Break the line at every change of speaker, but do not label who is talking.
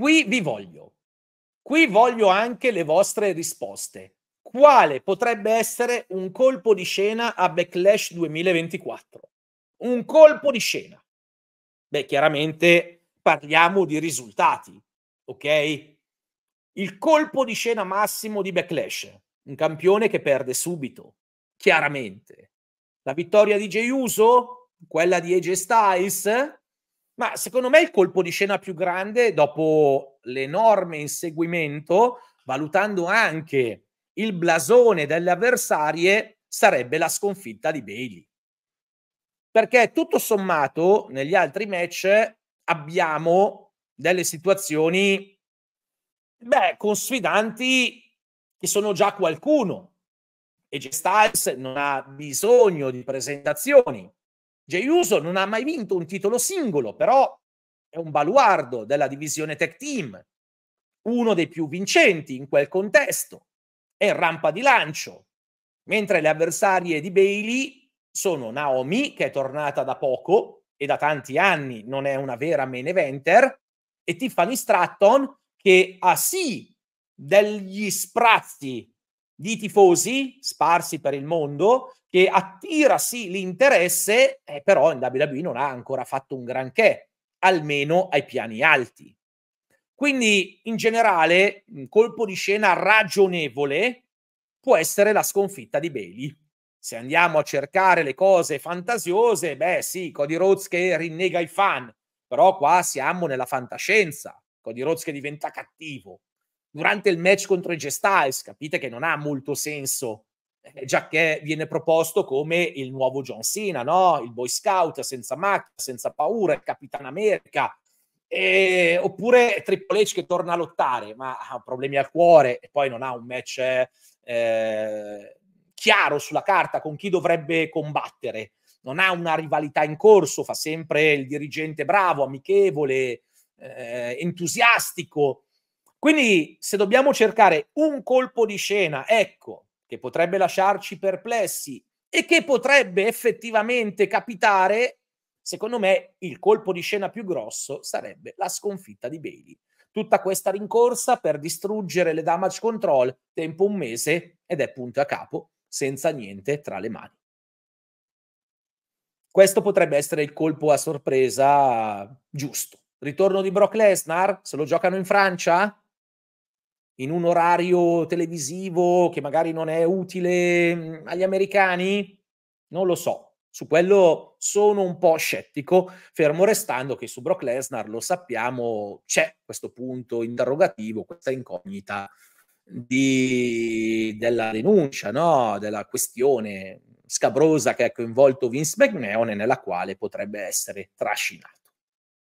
Qui vi voglio. Qui voglio anche le vostre risposte. Quale potrebbe essere un colpo di scena a Backlash 2024? Un colpo di scena. Beh, chiaramente parliamo di risultati, ok? Il colpo di scena massimo di Backlash, un campione che perde subito, chiaramente. La vittoria di Jey Uso, quella di AJ Styles, ma secondo me il colpo di scena più grande, dopo l'enorme inseguimento, valutando anche il blasone delle avversarie, sarebbe la sconfitta di Bailey. Perché tutto sommato, negli altri match abbiamo delle situazioni, beh, con sfidanti che sono già qualcuno. E G-Styles non ha bisogno di presentazioni. Jey Uso non ha mai vinto un titolo singolo, però è un baluardo della divisione tech team, uno dei più vincenti in quel contesto, è in rampa di lancio, mentre le avversarie di Bailey sono Naomi, che è tornata da poco e da tanti anni non è una vera main eventer, e Tiffany Stratton, che ha sì degli sprazzi di tifosi sparsi per il mondo che attira sì l'interesse, eh, però in WWE non ha ancora fatto un granché, almeno ai piani alti. Quindi in generale un colpo di scena ragionevole può essere la sconfitta di Bailey. Se andiamo a cercare le cose fantasiose, beh sì, Cody Rhodes che rinnega i fan, però qua siamo nella fantascienza, Cody Rhodes che diventa cattivo durante il match contro i Styles, capite che non ha molto senso, eh, già che viene proposto come il nuovo John Cena, no? il Boy Scout senza macchina, senza paura, il Capitan America, eh, oppure Triple H che torna a lottare, ma ha problemi al cuore e poi non ha un match eh, chiaro sulla carta con chi dovrebbe combattere. Non ha una rivalità in corso, fa sempre il dirigente bravo, amichevole, eh, entusiastico quindi se dobbiamo cercare un colpo di scena, ecco, che potrebbe lasciarci perplessi e che potrebbe effettivamente capitare, secondo me il colpo di scena più grosso sarebbe la sconfitta di Bailey. Tutta questa rincorsa per distruggere le damage control, tempo un mese ed è punto a capo, senza niente tra le mani. Questo potrebbe essere il colpo a sorpresa giusto. Ritorno di Brock Lesnar, se lo giocano in Francia? in un orario televisivo che magari non è utile mm, agli americani? Non lo so. Su quello sono un po' scettico, fermo restando che su Brock Lesnar lo sappiamo, c'è questo punto interrogativo, questa incognita di, della denuncia, no? della questione scabrosa che ha coinvolto Vince McMahon e nella quale potrebbe essere trascinato.